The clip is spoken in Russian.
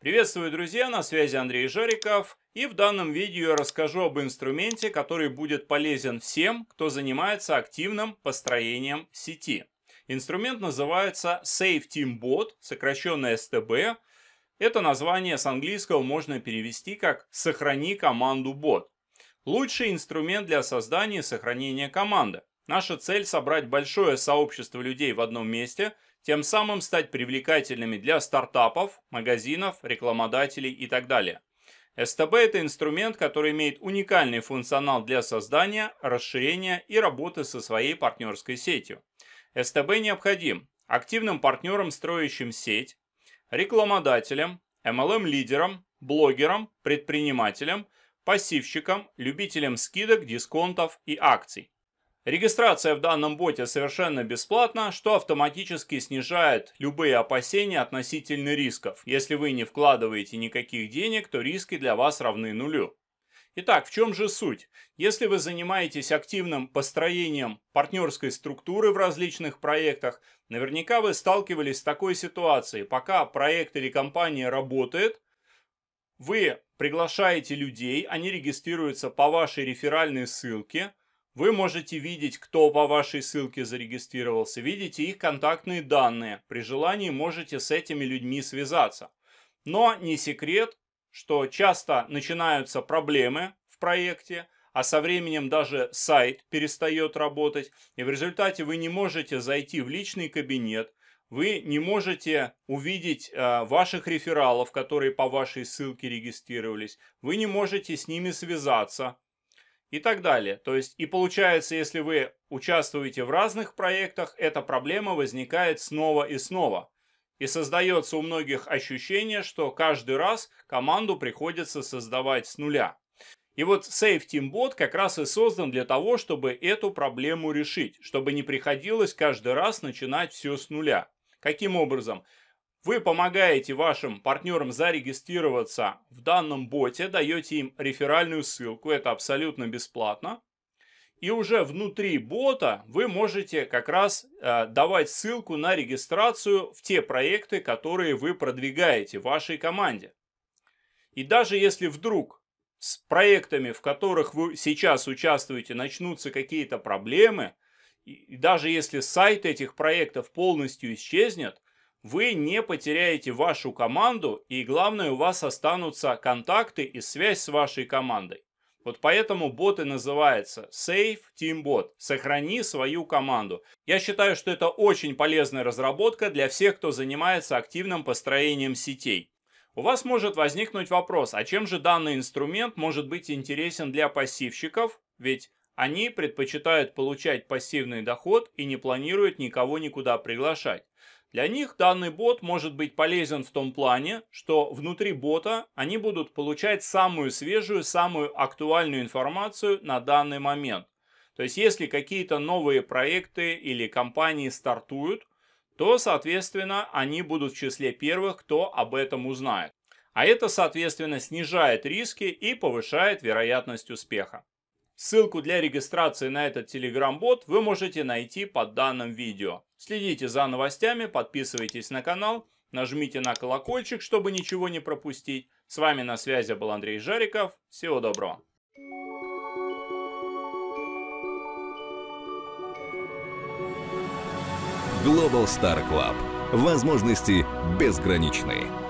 Приветствую, друзья, на связи Андрей Жариков. И в данном видео я расскажу об инструменте, который будет полезен всем, кто занимается активным построением сети. Инструмент называется Safe Team Bot, сокращенно STB. Это название с английского можно перевести как «Сохрани команду бот». Лучший инструмент для создания и сохранения команды. Наша цель – собрать большое сообщество людей в одном месте – тем самым стать привлекательными для стартапов, магазинов, рекламодателей и так далее. СТБ – это инструмент, который имеет уникальный функционал для создания, расширения и работы со своей партнерской сетью. СТБ необходим активным партнерам, строящим сеть, рекламодателям, MLM-лидерам, блогерам, предпринимателям, пассивщикам, любителям скидок, дисконтов и акций. Регистрация в данном боте совершенно бесплатна, что автоматически снижает любые опасения относительно рисков. Если вы не вкладываете никаких денег, то риски для вас равны нулю. Итак, в чем же суть? Если вы занимаетесь активным построением партнерской структуры в различных проектах, наверняка вы сталкивались с такой ситуацией. Пока проект или компания работает, вы приглашаете людей, они регистрируются по вашей реферальной ссылке, вы можете видеть, кто по вашей ссылке зарегистрировался, видите их контактные данные. При желании можете с этими людьми связаться. Но не секрет, что часто начинаются проблемы в проекте, а со временем даже сайт перестает работать, и в результате вы не можете зайти в личный кабинет, вы не можете увидеть э, ваших рефералов, которые по вашей ссылке регистрировались, вы не можете с ними связаться, и так далее. То есть и получается, если вы участвуете в разных проектах, эта проблема возникает снова и снова. И создается у многих ощущение, что каждый раз команду приходится создавать с нуля. И вот Safe Team Bot как раз и создан для того, чтобы эту проблему решить, чтобы не приходилось каждый раз начинать все с нуля. Каким образом? Вы помогаете вашим партнерам зарегистрироваться в данном боте, даете им реферальную ссылку, это абсолютно бесплатно. И уже внутри бота вы можете как раз э, давать ссылку на регистрацию в те проекты, которые вы продвигаете в вашей команде. И даже если вдруг с проектами, в которых вы сейчас участвуете, начнутся какие-то проблемы, и даже если сайт этих проектов полностью исчезнет, вы не потеряете вашу команду, и главное, у вас останутся контакты и связь с вашей командой. Вот поэтому бот и называется Save Team Bot. Сохрани свою команду. Я считаю, что это очень полезная разработка для всех, кто занимается активным построением сетей. У вас может возникнуть вопрос, а чем же данный инструмент может быть интересен для пассивщиков? Ведь они предпочитают получать пассивный доход и не планируют никого никуда приглашать. Для них данный бот может быть полезен в том плане, что внутри бота они будут получать самую свежую, самую актуальную информацию на данный момент. То есть если какие-то новые проекты или компании стартуют, то, соответственно, они будут в числе первых, кто об этом узнает. А это, соответственно, снижает риски и повышает вероятность успеха. Ссылку для регистрации на этот телеграм-бот вы можете найти под данным видео. Следите за новостями, подписывайтесь на канал, нажмите на колокольчик, чтобы ничего не пропустить. С вами на связи был Андрей Жариков. Всего доброго. Global Star Club. Возможности безграничные.